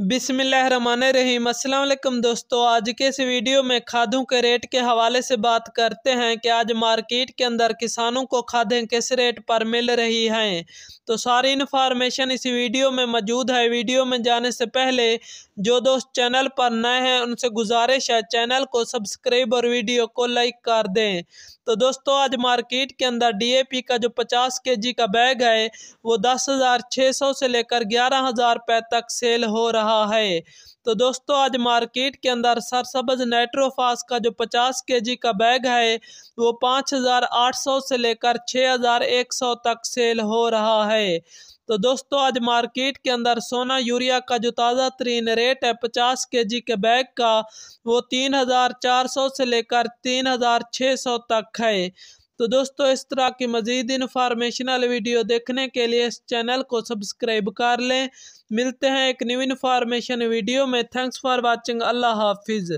बिसमीम अल्लाम दोस्तों आज के इस वीडियो में खादों के रेट के हवाले से बात करते हैं कि आज मार्केट के अंदर किसानों को खादें किस रेट पर मिल रही हैं तो सारी इन्फॉर्मेशन इस वीडियो में मौजूद है वीडियो में जाने से पहले जो दोस्त चैनल पर नए हैं उनसे गुजारिश है चैनल को सब्सक्राइब और वीडियो को लाइक कर दें तो दोस्तों आज मार्केट के अंदर पी का जो के जी का बैग है वो दस हज़ार छः सौ से लेकर ग्यारह हज़ार रुपये तक सेल हो रहा रहा है तो दोस्तों आज मार्केट के अंदर सरसब्ज नाइट्रोफास का जो 50 केजी का बैग है वो 5,800 से लेकर 6,100 तक सेल हो रहा है तो दोस्तों आज मार्केट के अंदर सोना यूरिया का जो ताज़ा तरीन रेट है पचास के जी के बैग का वो तीन हज़ार चार सौ से लेकर तीन हज़ार छः सौ तक है तो दोस्तों इस तरह की मज़ीद इन्फॉर्मेशनल वीडियो देखने के लिए इस चैनल को सब्सक्राइब कर लें मिलते हैं एक न्यू इन्फॉर्मेशन वीडियो में थैंक्स फॉर वॉचिंग अल्लाह हाफिज़